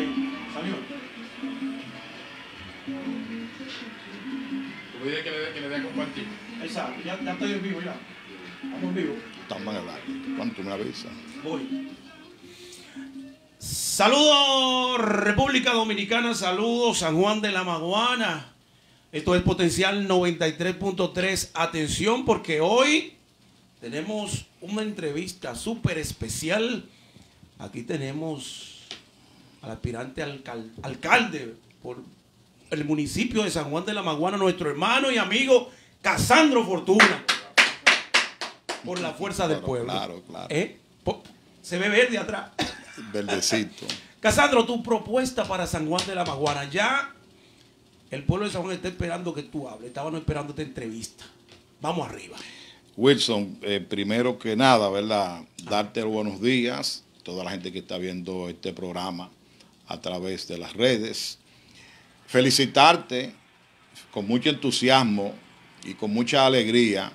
Estamos en Saludos República Dominicana, saludos San Juan de la Maguana. Esto es Potencial 93.3. Atención porque hoy tenemos una entrevista súper especial. Aquí tenemos al aspirante alcalde por el municipio de San Juan de la Maguana, nuestro hermano y amigo Casandro Fortuna, por la fuerza del pueblo. Claro, claro. ¿Eh? Se ve verde atrás. Verdecito. Casandro, tu propuesta para San Juan de la Maguana. Ya el pueblo de San Juan está esperando que tú hables, estaban esperando esta entrevista. Vamos arriba. Wilson, eh, primero que nada, ¿verdad? Darte los buenos días, toda la gente que está viendo este programa a través de las redes. Felicitarte con mucho entusiasmo y con mucha alegría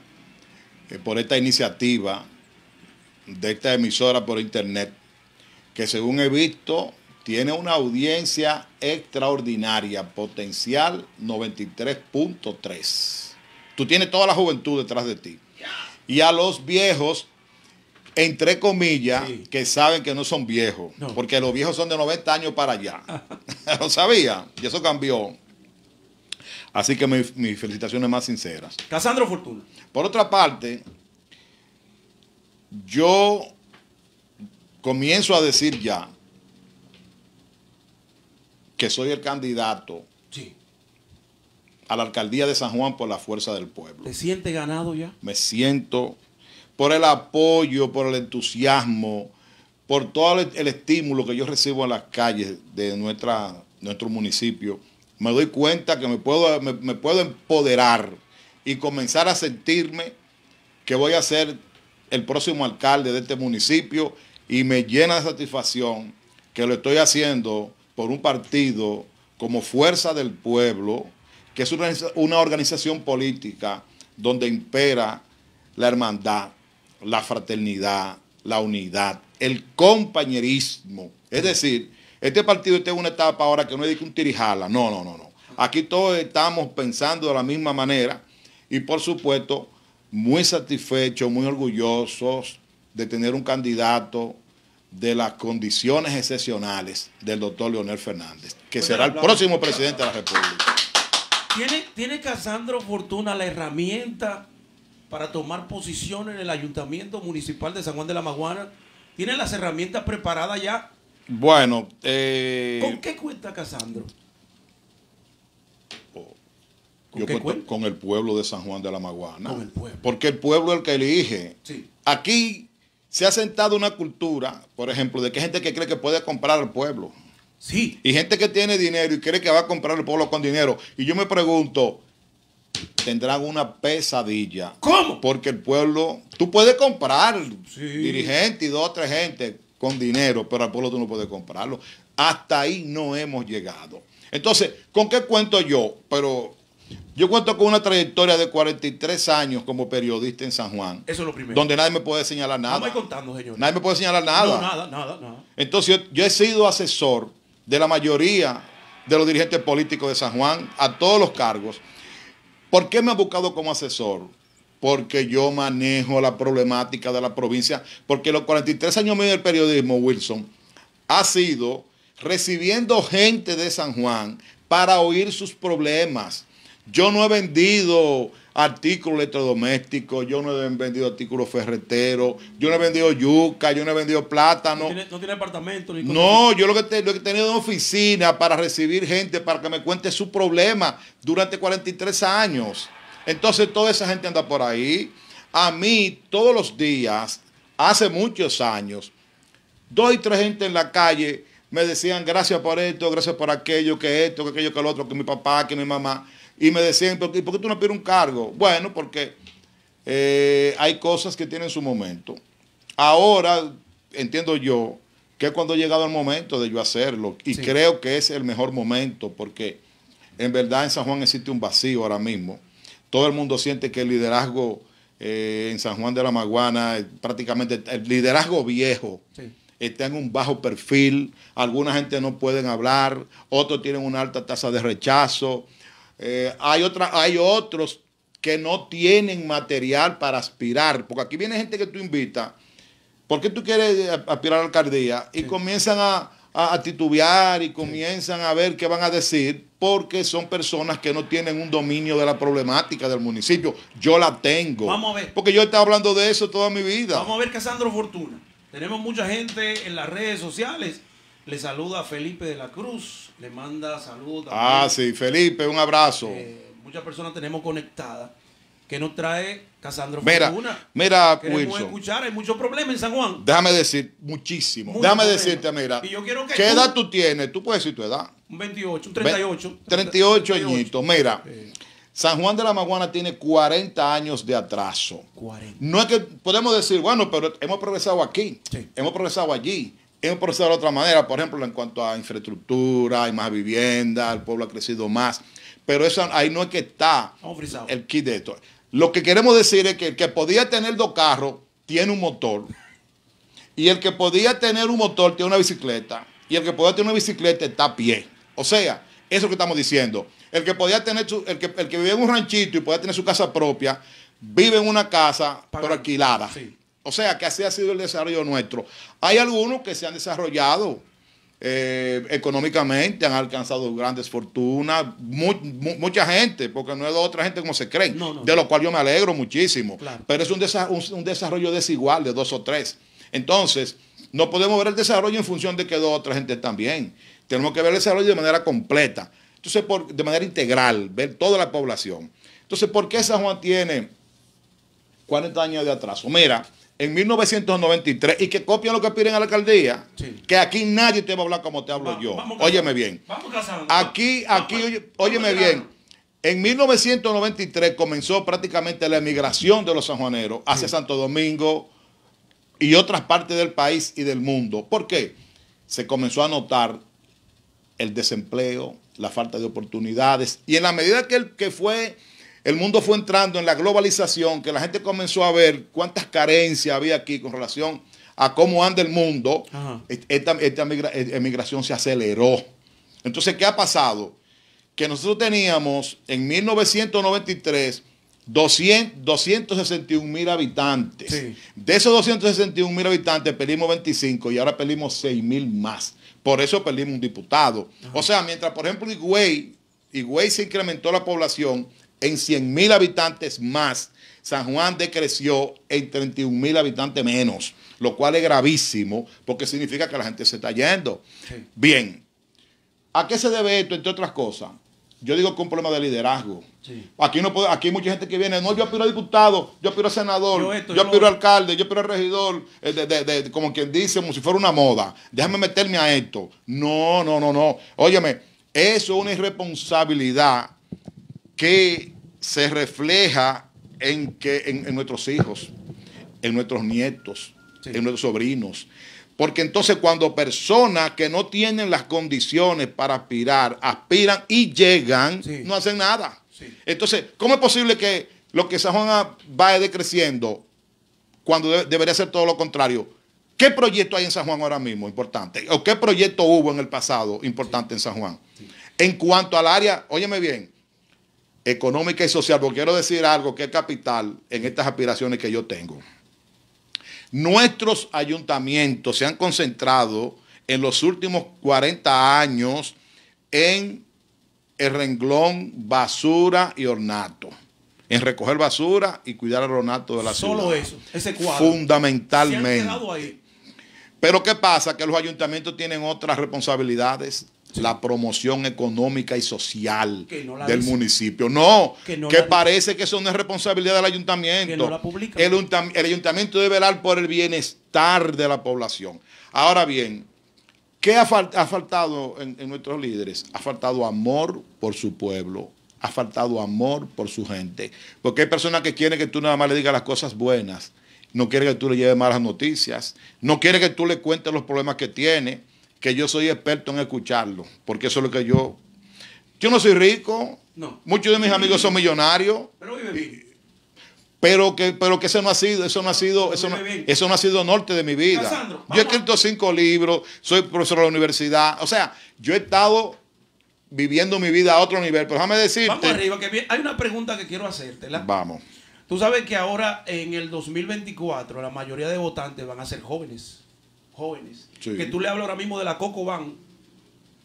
eh, por esta iniciativa de esta emisora por internet, que según he visto tiene una audiencia extraordinaria, potencial 93.3. Tú tienes toda la juventud detrás de ti. Y a los viejos entre comillas, que saben que no son viejos, porque los viejos son de 90 años para allá. Lo sabía, y eso cambió. Así que mis felicitaciones más sinceras. Casandro Fortuna. Por otra parte, yo comienzo a decir ya que soy el candidato a la alcaldía de San Juan por la fuerza del pueblo. ¿Te sientes ganado ya? Me siento por el apoyo, por el entusiasmo, por todo el, estímulo que yo recibo en las calles de nuestra, nuestro municipio. Me doy cuenta que me puedo, puedo empoderar y comenzar a sentirme que voy a ser el próximo alcalde de este municipio y me llena de satisfacción que lo estoy haciendo por un partido como Fuerza del Pueblo, que es una organización política donde impera la hermandad, la fraternidad, la unidad, el compañerismo. Es decir, este partido está en una etapa ahora que no es de un tirijala, no, no, no, no. Aquí todos estamos pensando de la misma manera y por supuesto muy satisfechos, muy orgullosos de tener un candidato de las condiciones excepcionales del doctor Leonel Fernández, que pues será el próximo presidente de la República. ¿Tiene, ¿Tiene Casandro Fortuna la herramienta para tomar posición en el Ayuntamiento Municipal de San Juan de la Maguana? tiene las herramientas preparadas ya? Bueno, eh... ¿con qué cuenta Casandro? Oh, ¿Con el pueblo de San Juan de la Maguana. Con el pueblo. Porque el pueblo es el que elige. Aquí se ha sentado una cultura, por ejemplo, de que hay gente que cree que puede comprar al pueblo. Sí. Y gente que tiene dinero y cree que va a comprar al pueblo con dinero. Y yo me pregunto, tendrán una pesadilla. ¿Cómo? Porque el pueblo, tú puedes comprar dirigentes dirigente y dos o tres gente con dinero, pero al pueblo tú no puedes comprarlo. Hasta ahí no hemos llegado. Entonces, ¿con qué cuento yo? Pero yo cuento con una trayectoria de 43 años como periodista en San Juan. Eso es lo primero. Donde nadie me puede señalar nada. No me contando, señor. Nadie me puede señalar nada. No, nada, nada, Entonces, yo he sido asesor de la mayoría de los dirigentes políticos de San Juan a todos los cargos. ¿Por qué me ha buscado como asesor? Porque yo manejo la problemática de la provincia, porque los 43 años medio del periodismo, Wilson, ha sido recibiendo gente de San Juan para oír sus problemas. Yo no he vendido artículos electrodomésticos, yo no he vendido artículos ferreteros, yo no he vendido yuca, yo no he vendido plátano. No tiene, apartamento ni No, yo lo que, he tenido es oficina para recibir gente, para que me cuente su problema durante 43 años. Entonces toda esa gente anda por ahí. A mí todos los días, hace muchos años, dos y tres gente en la calle me decían gracias por esto, gracias por aquello, que esto, que aquello, que el otro, que mi papá, que mi mamá. Y me decían, por qué tú no pides un cargo? Bueno, porque eh, hay cosas que tienen su momento. Ahora entiendo yo que cuando ha llegado el momento de yo hacerlo, y creo que es el mejor momento, porque en verdad en San Juan existe un vacío ahora mismo. Todo el mundo siente que el liderazgo eh, en San Juan de la Maguana, eh, prácticamente el liderazgo viejo, está en un bajo perfil. Alguna gente no pueden hablar, otros tienen una alta tasa de rechazo. Eh, hay, hay otros que no tienen material para aspirar, porque aquí viene gente que tú invitas, porque tú quieres eh, aspirar a la alcaldía? Y comienzan a, titubear y comienzan a ver qué van a decir, porque son personas que no tienen un dominio de la problemática del municipio. Yo la tengo. Vamos a ver. Porque yo he estado hablando de eso toda mi vida. Vamos a ver Casandro Fortuna. Tenemos mucha gente en las redes sociales le saluda a Felipe de la Cruz, le manda saludos. Ah, sí, Felipe, un abrazo. Eh, muchas personas tenemos conectadas que nos trae Casandro mira, Fortuna. Mira, escuchar, hay muchos problemas en San Juan. Déjame decir, muchísimo. déjame decirte, mira. ¿Qué edad tú tienes? Tú puedes decir tu edad. Un 28, un 38. 38, añitos. Mira. San Juan de la Maguana tiene 40 años de atraso. 40. No es que podemos decir, bueno, pero hemos progresado aquí, hemos progresado allí, hemos procesado de otra manera, por ejemplo, en cuanto a infraestructura, hay más vivienda, el pueblo ha crecido más, pero ahí no es que está el kit de esto. Lo que queremos decir es que el que podía tener dos carros tiene un motor, y el que podía tener un motor tiene una bicicleta, y el que podía tener una bicicleta está a pie. O sea, eso es lo que estamos diciendo. El que podía tener el que, vive en un ranchito y podía tener su casa propia, vive en una casa pero alquilada. O sea que así ha sido el desarrollo nuestro. Hay algunos que se han desarrollado eh, económicamente, han alcanzado grandes fortunas, mucha gente, porque no es otra gente como se cree, de lo cual yo me alegro muchísimo. Pero es un, desarrollo desigual de dos o tres. Entonces, no podemos ver el desarrollo en función de que dos otra gente también. Tenemos que ver el desarrollo de manera completa. Entonces, por, de manera integral, ver toda la población. Entonces, ¿por qué San Juan tiene 40 años de atraso? Mira, en 1993 y que copian lo que piden a la alcaldía, que aquí nadie te va a hablar como te hablo yo. óyeme bien. aquí, aquí, óyeme bien. En 1993 comenzó prácticamente la emigración de los sanjuaneros hacia Santo Domingo y otras partes del país y del mundo. ¿Por qué? Se comenzó a notar el desempleo, la falta de oportunidades y en la medida que fue el mundo fue entrando en la globalización, que la gente comenzó a ver cuántas carencias había aquí con relación a cómo anda el mundo, esta, e-, emigración se aceleró. Entonces, ¿qué ha pasado? Que nosotros teníamos en 1993 200, 261 mil habitantes. De esos 261 mil habitantes perdimos 25 y ahora perdimos 6 mil más. Por eso perdimos un diputado. O sea, mientras, por ejemplo, Higüey, Higüey se incrementó la población en 100 mil habitantes más. San Juan decreció en 31 mil habitantes menos, lo cual es gravísimo porque significa que la gente se está yendo. Bien, ¿a qué se debe esto, entre otras cosas? Yo digo que es un problema de liderazgo. Aquí, no puede, aquí hay mucha gente que viene, no, yo aspiro a diputado, yo aspiro a senador, yo, esto, alcalde, yo aspiro a regidor, eh, como quien dice, como si fuera una moda. Déjame meterme a esto. No, no, no, no. Óyeme, eso es una irresponsabilidad que se refleja en, que, en, nuestros hijos, en nuestros nietos, en nuestros sobrinos. Porque entonces cuando personas que no tienen las condiciones para aspirar, aspiran y llegan, no hacen nada. Entonces, ¿cómo es posible que lo que San Juan vaya decreciendo cuando debería ser todo lo contrario? ¿Qué proyecto hay en San Juan ahora mismo importante? ¿O qué proyecto hubo en el pasado importante en San Juan? En cuanto al área, óyeme bien, económica y social, porque quiero decir algo que es capital en estas aspiraciones que yo tengo. Nuestros ayuntamientos se han concentrado en los últimos 40 años en el renglón basura y ornato. En recoger basura y cuidar el ornato de la ciudad. Solo eso, ese cuadro. Fundamentalmente. Pero ¿qué pasa? Que los ayuntamientos tienen otras responsabilidades la promoción económica y social del municipio. No, que, parece que eso no es responsabilidad del ayuntamiento. No el, ayuntamiento debe velar por el bienestar de la población. Ahora bien, ¿Qué ha, faltado en, en, nuestros líderes? Ha faltado amor por su pueblo, ha faltado amor por su gente. Porque hay personas que quieren que tú nada más le digas las cosas buenas, no quieren que tú le lleves malas noticias, no quieren que tú le cuentes los problemas que tiene que yo soy experto en escucharlo, porque eso es lo que yo... Yo no soy rico, muchos de mis amigos son millonarios, pero, que, pero que eso no ha sido, eso no ha sido, eso eso no sido norte de mi vida. yo he escrito cinco libros, soy profesor de la universidad, o sea, yo he estado viviendo mi vida a otro nivel, pero déjame decirte... Vamos arriba, que hay una pregunta que quiero hacerte. Vamos. Tú sabes que ahora en el 2024 la mayoría de votantes van a ser jóvenes jóvenes. Que tú le hablas ahora mismo de la Cocoban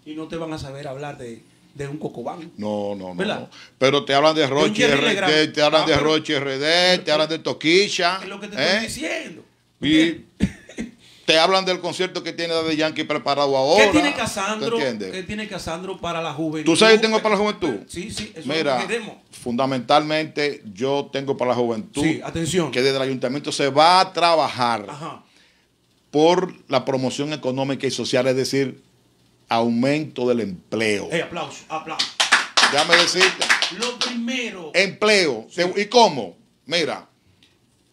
y no te van a saber hablar de, un Cocoban. No, no, no, Pero te hablan de Roche RD, te hablan de ah, Roche RD, te hablan de Toquilla. Es lo que te estoy ¿eh? diciendo. te hablan del concierto que tiene Daddy Yankee preparado ahora. ¿Qué tiene Casandro? ¿Qué tiene Casandro para la juventud? ¿Tú sabes que tengo para la juventud? Sí, sí, Mira, Fundamentalmente, yo tengo para la juventud. Sí, atención. Que desde el ayuntamiento se va a trabajar. Ajá por la promoción económica y social, es decir, aumento del empleo. Hey, aplauso, aplauso. me Lo primero. Empleo. ¿Y cómo? Mira,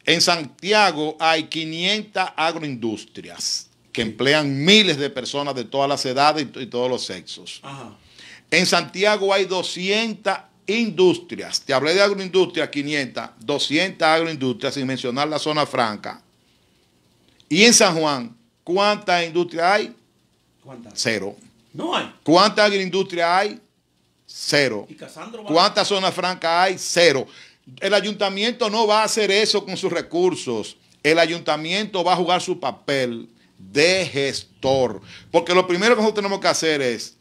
en Santiago hay 500 agroindustrias que emplean miles de personas de todas las edades y, todos los sexos. En Santiago hay 200 industrias. Te hablé de agroindustria, 500, 200 agroindustrias, sin mencionar la zona franca. Y en San Juan, ¿cuánta industria hay? Cero. No hay. ¿Cuánta agroindustria hay? Cero. ¿Cuántas zonas francas hay? Cero. El ayuntamiento no va a hacer eso con sus recursos. El ayuntamiento va a jugar su papel de gestor. Porque lo primero que nosotros tenemos que hacer es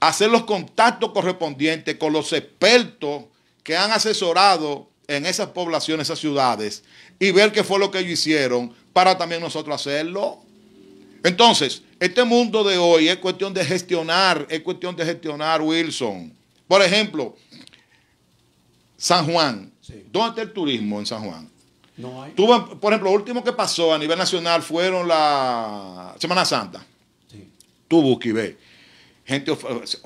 hacer los contactos correspondientes con los expertos que han asesorado en esas poblaciones, esas ciudades, y ver qué fue lo que ellos hicieron para también nosotros hacerlo. Entonces, este mundo de hoy es cuestión de gestionar, es cuestión de gestionar, Wilson. Por ejemplo, San Juan. ¿Dónde está el turismo en San Juan? No hay. por ejemplo, lo último que pasó a nivel nacional fueron la Semana Santa. Sí. Tú Gente,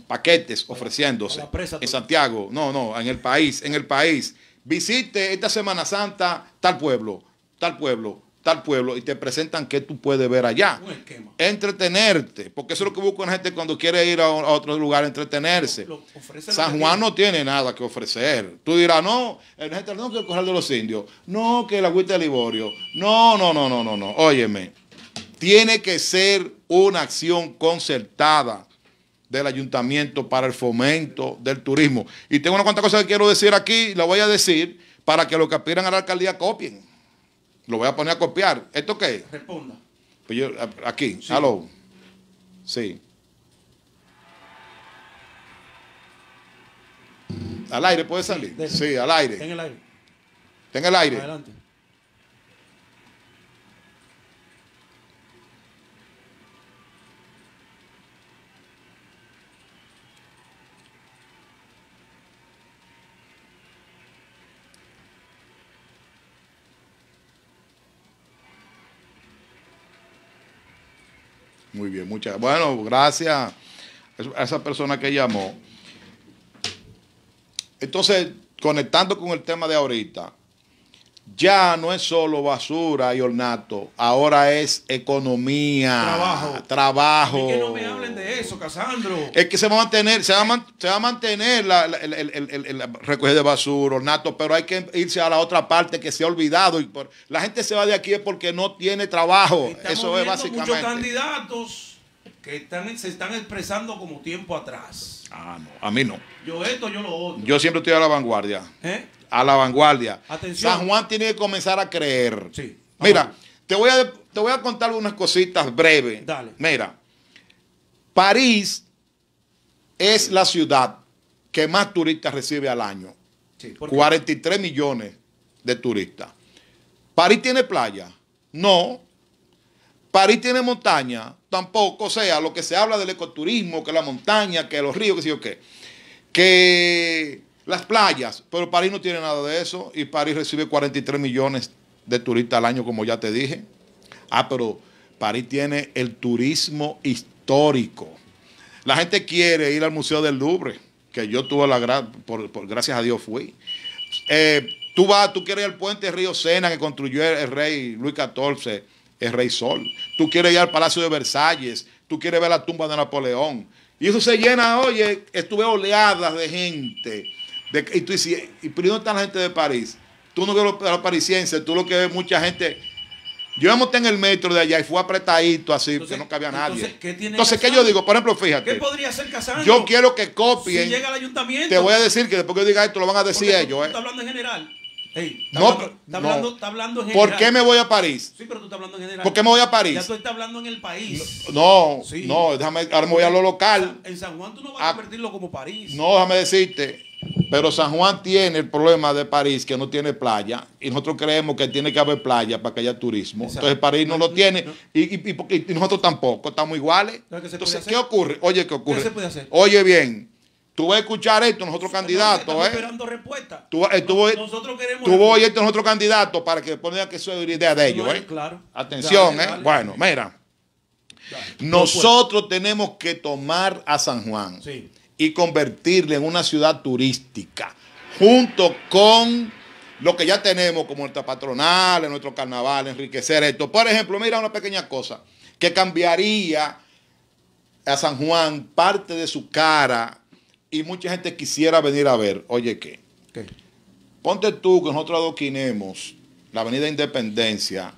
paquetes ofreciéndose. en Santiago, no, no, en el país, en el país visite esta Semana Santa tal pueblo, tal pueblo, tal pueblo, y te presentan qué tú puedes ver allá. Entretenerte, porque eso es lo que busca la gente cuando quiere ir a, otro lugar, entretenerse. San Juan no tiene nada que ofrecer. Tú dirás, no, el gente no quiere el de los indios, no que el agüita de Liborio, no, no, no, no, no, no, óyeme. Tiene que ser una acción concertada del ayuntamiento para el fomento del turismo. Y tengo una cuantas cosas que quiero decir aquí, lo voy a decir para que los que aspiran a la alcaldía copien. Lo voy a poner a copiar. ¿Esto qué? Responda. Pues yo, aquí, sí. Sí. Al aire puede salir. Sí, al aire. En el aire. Ten el aire. Adelante. bien. Muchas, bueno, gracias a esa persona que llamó. Entonces, conectando con el tema de ahorita, ya no es solo basura y ornato, ahora es economía, trabajo. trabajo. Es que no me hablen de eso, Casandro. Es que se va a mantener, se mantener el, recoger de basura, ornato, pero hay que irse a la otra parte que se ha olvidado. la gente se va de aquí porque no tiene trabajo. eso es básicamente. Muchos candidatos que se están expresando como tiempo atrás. Ah, no, a mí no. Yo esto, yo lo otro. Yo siempre estoy a la vanguardia. ¿Eh? a la vanguardia. San Juan tiene que comenzar a creer. Sí, Mira, te voy, a, te voy a contar unas cositas breves. Dale. Mira, París es la ciudad que más turistas recibe al año. 43 millones de turistas. París tiene playa. No. París tiene montaña. Tampoco. O sea, lo que se habla del ecoturismo, que la montaña, que los ríos, que sé yo qué. Que las playas, pero París no tiene nada de eso y París recibe 43 millones de turistas al año, como ya te dije. Ah, pero París tiene el turismo histórico. La gente quiere ir al Museo del Louvre, que yo tuve la gracia, por, gracias a Dios fui. Eh, tú vas, tú quieres ir al puente Río Sena que construyó el, el rey Luis XIV, el rey Sol. Tú quieres ir al Palacio de Versalles, tú quieres ver la tumba de Napoleón. Y eso se llena, oye, estuve oleadas de gente y tú dices, ¿y por dónde está la gente de París? Tú no ves a los parisienses, tú lo que ves mucha gente. Yo me monté en el metro de allá y fue apretadito así, porque no cabía nadie. Entonces, ¿qué, yo digo? Por ejemplo, fíjate. ¿Qué podría ser Casano? Yo quiero que copien. Si llega al ayuntamiento. Te voy a decir que después que yo diga esto lo van a decir ellos. estás ¿eh? hablando en general. está no, hablando, en general. ¿Por qué me voy a París? Sí, pero tú estás hablando en general. ¿Por qué me voy a París? Ya tú estás hablando en el país. No, no, déjame, ahora me voy a lo local. En San Juan tú no vas a ah. convertirlo como París. No, déjame decirte. Pero San Juan tiene el problema de París, que no tiene playa, y nosotros creemos que tiene que haber playa para que haya turismo. Entonces París no, lo tiene, Y, nosotros tampoco, estamos iguales. Entonces, ¿qué ocurre? Oye, ¿qué ocurre? Oye bien, tú vas a escuchar esto, nosotros candidatos. Estamos eh. esperando respuesta. Tú, eh, queremos... tú nosotros queremos... esto, nosotros candidatos, para que pongan que eso es idea de ellos. eh. Claro. Atención, eh. Bueno, mira. Nosotros tenemos que tomar a San Juan. Sí y convertirla en una ciudad turística, junto con lo que ya tenemos como nuestra patronal, nuestro carnaval, enriquecer esto. Por ejemplo, mira una pequeña cosa que cambiaría a San Juan parte de su cara y mucha gente quisiera venir a ver. Oye, ¿qué? Ponte tú que nosotros adoquinemos la Avenida Independencia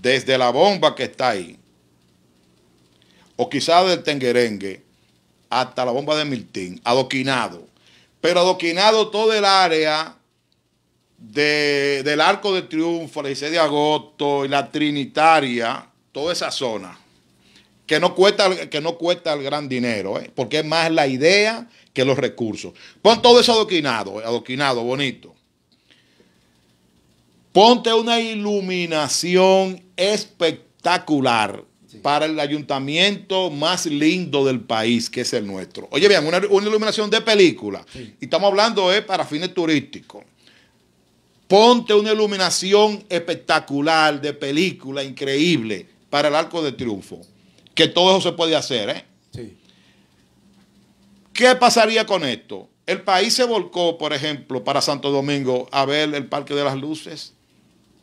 desde la bomba que está ahí, o quizás del Tenguerengue, hasta la bomba de Miltín, adoquinado. Pero adoquinado todo el área del Arco de Triunfo, la 16 de agosto y la Trinitaria, toda esa zona, que no cuesta, que no cuesta el gran dinero, eh, porque es más la idea que los recursos. Pon todo eso adoquinado, eh, adoquinado, bonito. Ponte una iluminación espectacular para el ayuntamiento más lindo del país, que es el nuestro. Oye, vean, una, una iluminación de película. Y estamos hablando eh, para fines turísticos. Ponte una iluminación espectacular, de película, increíble, para el Arco de Triunfo. Que todo eso se puede hacer, ¿eh? Sí. ¿Qué pasaría con esto? El país se volcó, por ejemplo, para Santo Domingo a ver el Parque de las Luces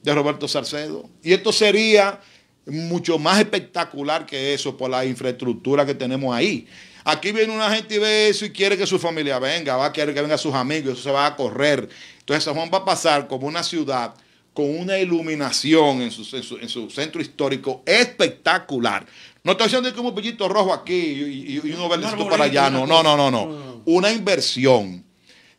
de Roberto Salcedo. Y esto sería mucho más espectacular que eso por la infraestructura que tenemos ahí. Aquí viene una gente y ve eso y quiere que su familia venga, va a querer que vengan sus amigos, eso se va a correr. Entonces San Juan va a pasar como una ciudad con una iluminación en su, en su, centro histórico espectacular. No estoy diciendo que un pellito rojo aquí y, y, uno para allá, no, no, no, no, Una inversión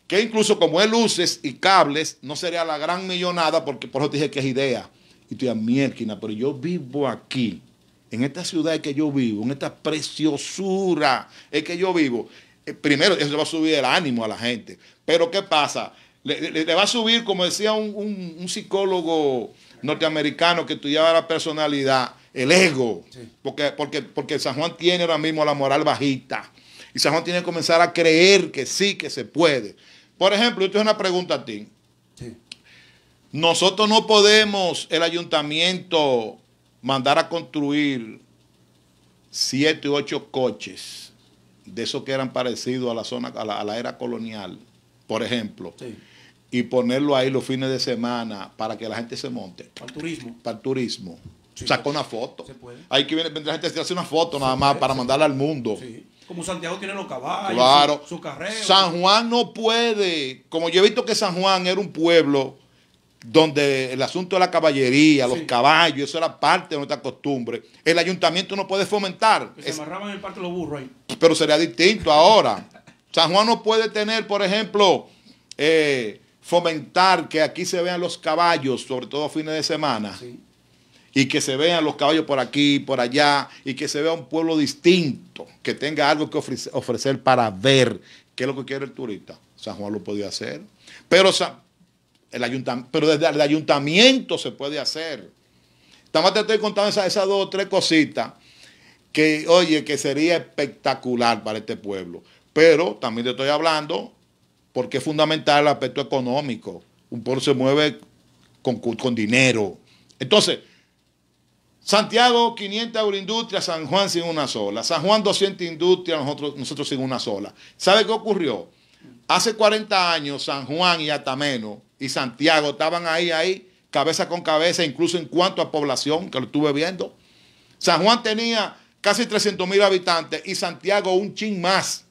que incluso como es luces y cables, no sería la gran millonada, porque por eso dije que es idea y tú dices, mierda, pero yo vivo aquí, en esta ciudad que yo vivo, en esta preciosura en que yo vivo. Eh, primero, eso va a subir el ánimo a la gente. Pero ¿qué pasa? Le, va a subir, como decía un, psicólogo norteamericano que estudiaba la personalidad, el ego. Porque, porque, porque San Juan tiene ahora mismo la moral bajita. Y San Juan tiene que comenzar a creer que sí, que se puede. Por ejemplo, esto es una pregunta a ti. Sí. Nosotros no podemos, el ayuntamiento, mandar a construir siete u ocho coches de esos que eran parecidos a la zona, a la, era colonial, por ejemplo, y ponerlo ahí los fines de semana para que la gente se monte. Para el turismo. Para el turismo. Sacó pues, una foto. Se Ahí que viene, la gente a hacer una foto nada más para mandarla al mundo. Como Santiago tiene los caballos, su carrera. San Juan no puede. Como yo he visto que San Juan era un pueblo donde el asunto de la caballería, los caballos, eso era parte de nuestra costumbre. El ayuntamiento no puede fomentar. se amarraban en el los burros ahí. Pero sería distinto ahora. San Juan no puede tener, por ejemplo, eh, fomentar que aquí se vean los caballos, sobre todo a fines de semana. Y que se vean los caballos por aquí, por allá, y que se vea un pueblo distinto, que tenga algo que ofrecer, ofrecer para ver qué es lo que quiere el turista. San Juan lo podía hacer. Pero San, ayuntamiento, pero desde el ayuntamiento se puede hacer. También te estoy contando esas, dos o tres cositas que, oye, que sería espectacular para este pueblo. Pero también te estoy hablando porque es fundamental el aspecto económico. Un pueblo se mueve con, dinero. Entonces, Santiago 500 agroindustrias, San Juan sin una sola. San Juan 200 industrias, nosotros, nosotros sin una sola. ¿Sabe qué ocurrió? Hace 40 años San Juan y Atameno y Santiago estaban ahí, ahí, cabeza con cabeza, incluso en cuanto a población, que lo estuve viendo. San Juan tenía casi 300 mil habitantes y Santiago un chin más.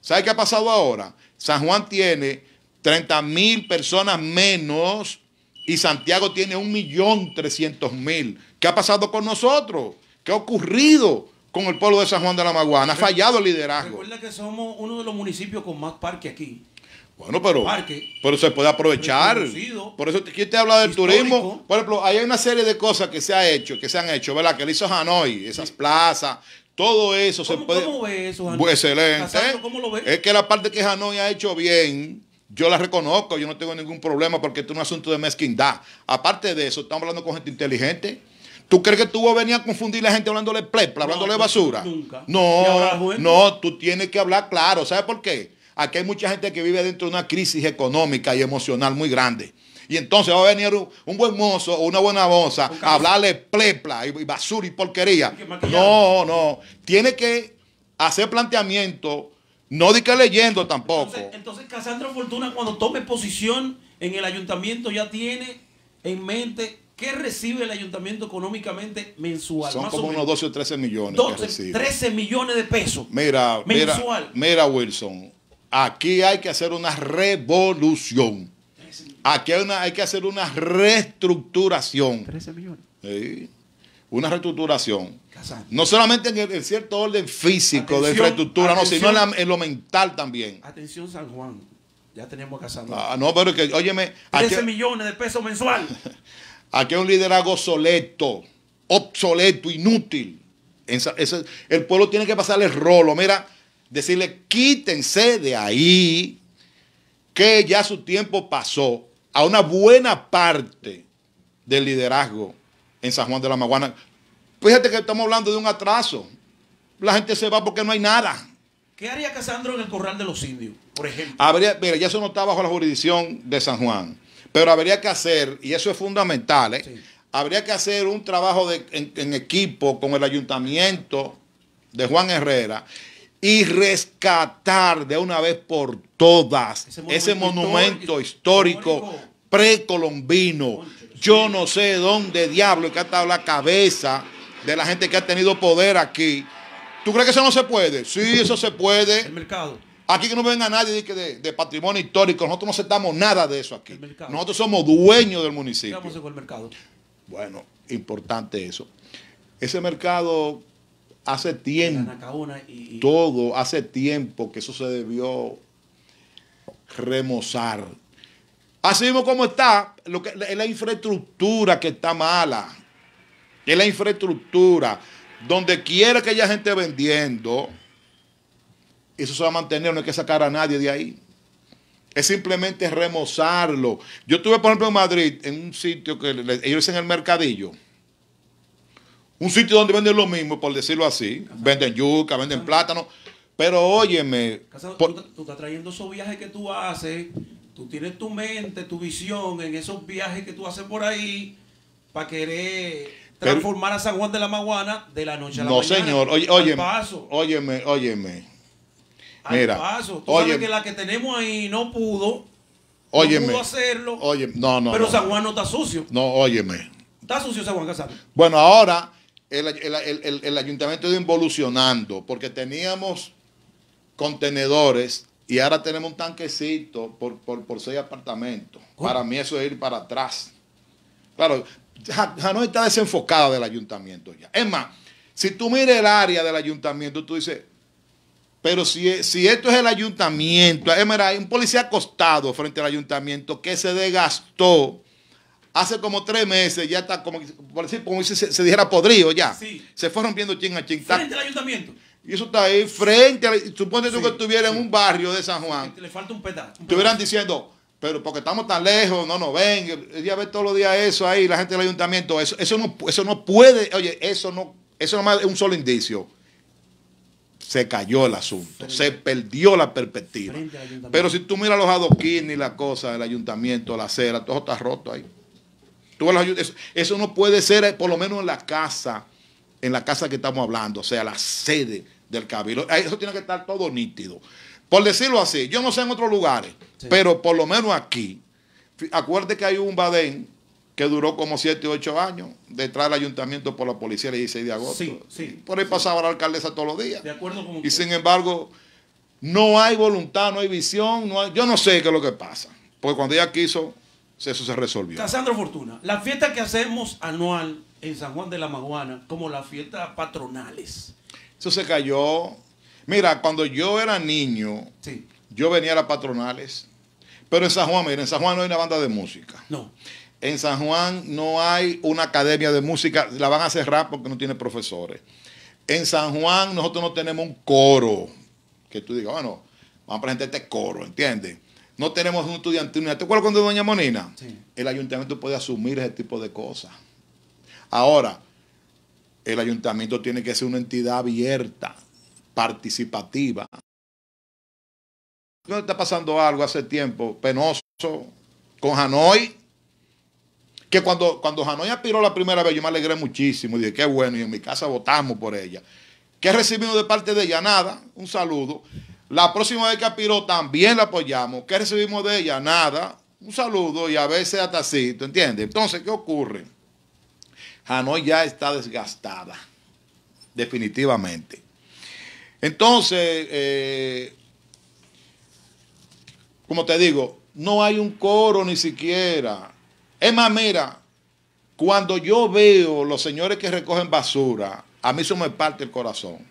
¿Sabe qué ha pasado ahora? San Juan tiene 30 mil personas menos y Santiago tiene 1.300.000. ¿Qué ha pasado con nosotros? ¿Qué ha ocurrido? con el pueblo de San Juan de la Maguana. Ha fallado el liderazgo. Recuerda que somos uno de los municipios con más parques aquí. Bueno, pero, pero se puede aprovechar. Por eso, te te habla del turismo? Por ejemplo, hay una serie de cosas que se ha hecho, que se han hecho, ¿verdad? Que le hizo Hanoi, esas plazas, todo eso se puede. ¿Cómo eso, Hanoi? Excelente. Es que la parte que Hanoi ha hecho bien, yo la reconozco, yo no tengo ningún problema porque esto es un asunto de mezquindad. Aparte de eso, estamos hablando con gente inteligente. ¿Tú crees que tú vas a a confundir a la gente hablándole plepla, hablándole de basura? Nunca. No, no, tú tienes que hablar claro. ¿Sabes por qué? Aquí hay mucha gente que vive dentro de una crisis económica y emocional muy grande. Y entonces va a venir un, buen mozo o una buena moza a hablarle plepla y, basura y porquería. No, no. Tiene que hacer planteamiento, no de leyendo tampoco. Entonces, Casandra Fortuna, cuando tome posición en el ayuntamiento, ya tiene en mente ¿Qué recibe el ayuntamiento económicamente mensual? Son como unos 12 o 13 millones. 13 millones de pesos. Mira, mensual. Mira, mira, Wilson, Aquí hay que hacer una revolución. Aquí hay, que hacer una reestructuración. 13 millones. Una reestructuración. No solamente en, el, cierto orden físico de infraestructura, sino en, lo mental también. Atención, San Juan. Ya tenemos a ah, no, pero que, óyeme. 13 millones de pesos mensual. Aquí hay un liderazgo obsoleto, obsoleto, inútil. el pueblo tiene que pasarle rolo. Mira, decirle, quítense de ahí, que ya su tiempo pasó a una buena parte del liderazgo en San Juan de la Maguana. Fíjate que estamos hablando de un atraso. La gente se va porque no hay nada. ¿Qué haría Casandro en el corral de los indios, por ejemplo? Habría, mira, ya eso no está bajo la jurisdicción de San Juan, pero habría que hacer, y eso es fundamental, ¿eh? habría que hacer un trabajo en equipo con el ayuntamiento de Juan Herrera y rescatar de una vez por todas ese monumento, histórico, precolombino. Yo no sé dónde diablo que ha estado la cabeza de la gente que ha tenido poder aquí. ¿Tú crees que eso no se puede? Sí, eso se puede. El mercado. Aquí que no venga nadie de, patrimonio histórico. Nosotros no aceptamos nada de eso aquí. Nosotros somos dueños del municipio. El mercado. Bueno, importante eso. Ese mercado hace tiempo, todo hace tiempo que eso se debió remozar. Así mismo como está, lo que, es la infraestructura que está mala. Es la infraestructura. Donde quiera que haya gente vendiendo, eso se va a mantener, no hay que sacar a nadie de ahí. Es simplemente remozarlo. Yo estuve, por ejemplo, en Madrid, en un sitio que ellos dicen el mercadillo. Un sitio donde venden lo mismo, por decirlo así. Venden yuca, venden plátano. Pero óyeme. tú, estás trayendo esos viajes que tú haces. Tú tienes tu mente, tu visión en esos viajes que tú haces por ahí para querer transformar a San Juan de la Maguana de la noche a la no, mañana. No, señor. Oye, oye óyeme, óyeme. paso. sabes que la que tenemos ahí no pudo. Óyeme. No pudo hacerlo. Pero San Juan no está sucio. No, óyeme. Está sucio San Juan Casado. Bueno, ahora el, ayuntamiento ha involucionando porque teníamos contenedores y ahora tenemos un tanquecito por, seis apartamentos. Para mí eso es ir para atrás. Claro, Hanoi está desenfocada del ayuntamiento ya. Es más, si tú miras el área del ayuntamiento, tú dices, pero si, si esto es el ayuntamiento, es hay un policía acostado frente al ayuntamiento que se desgastó Hace como tres meses ya está, como, por decir, como si se, dijera podrido ya. Se fueron viendo chin a Frente al ayuntamiento. Y eso está ahí, frente al. Supone tú que estuviera en un barrio de San Juan. Le falta un pedazo. Estuvieran diciendo, pero porque estamos tan lejos, no nos ven. Ya ves todos los días eso ahí, la gente del ayuntamiento. Eso, eso, no, eso no puede. Oye, eso no. Eso nomás es un solo indicio se cayó el asunto, se perdió la perspectiva. Pero si tú miras los adoquines y la cosa, del ayuntamiento, la acera, todo está roto ahí eso, no puede ser, eh, por lo menos en la casa, en la casa que estamos hablando, o sea, la sede del cabildo. Eso tiene que estar todo nítido. Por decirlo así, yo no sé en otros lugares, pero por lo menos aquí, acuérdate que hay un Badén que duró como 7 o 8 años, detrás del ayuntamiento por la policía el 16 de agosto. Sí, por ahí pasaba la alcaldesa todos los días. De acuerdo Y sin embargo, no hay voluntad, no hay visión, no yo no sé qué es lo que pasa. Porque cuando ella quiso eso se resolvió. Casandro Fortuna, la fiesta que hacemos anual en San Juan de la Maguana, como la fiesta patronales. Eso se cayó. Mira, cuando yo era niño, yo venía a las patronales. Pero en San Juan, mira, en San Juan no hay una banda de música. No. En San Juan no hay una academia de música. La van a cerrar porque no tiene profesores. En San Juan nosotros no tenemos un coro. Que tú digas, bueno, vamos a presentar este coro, ¿entiendes? No tenemos un estudiantil. ¿Te acuerdas cuando doña Monina? Sí. El ayuntamiento puede asumir ese tipo de cosas. Ahora, el ayuntamiento tiene que ser una entidad abierta, participativa. ¿No está pasando algo hace tiempo penoso con Hanoi? Que cuando, cuando Hanoi aspiró la primera vez, yo me alegré muchísimo. Y dije, qué bueno, y en mi casa votamos por ella. ¿Qué recibimos de parte de ella? Nada, un saludo. La próxima vez que también la apoyamos. ¿Qué recibimos de ella? Nada. Un saludo y a veces hasta cito, ¿entiendes? Entonces, ¿qué ocurre? Hanoi ya está desgastada, definitivamente. Entonces, eh, como te digo, no hay un coro ni siquiera. Es más, mira, cuando yo veo los señores que recogen basura, a mí eso me parte el corazón,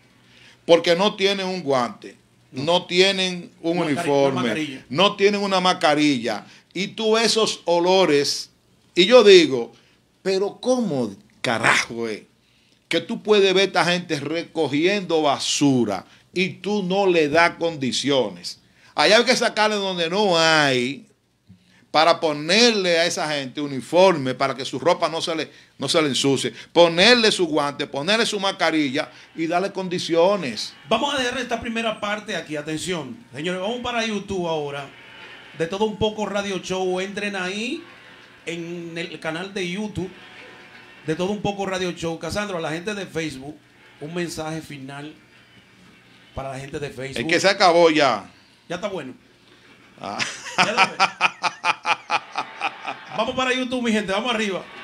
porque no tienen un guante no tienen un uniforme, no tienen una mascarilla. Y tú esos olores, y yo digo, pero ¿cómo carajo es? Que tú puedes ver a esta gente recogiendo basura y tú no le das condiciones. Allá hay que sacarle donde no hay para ponerle a esa gente uniforme para que su ropa no se le, no se le ensucie, ponerle su guante, ponerle su mascarilla y darle condiciones. Vamos a dejar esta primera parte aquí, atención. Señores, vamos para YouTube ahora. De todo un poco Radio Show, entren ahí en el canal de YouTube. De todo un poco Radio Show. Casandro, a la gente de Facebook, un mensaje final para la gente de Facebook. Es que se acabó ya. Ya está bueno. Ah. Vamos para YouTube, mi gente, vamos arriba.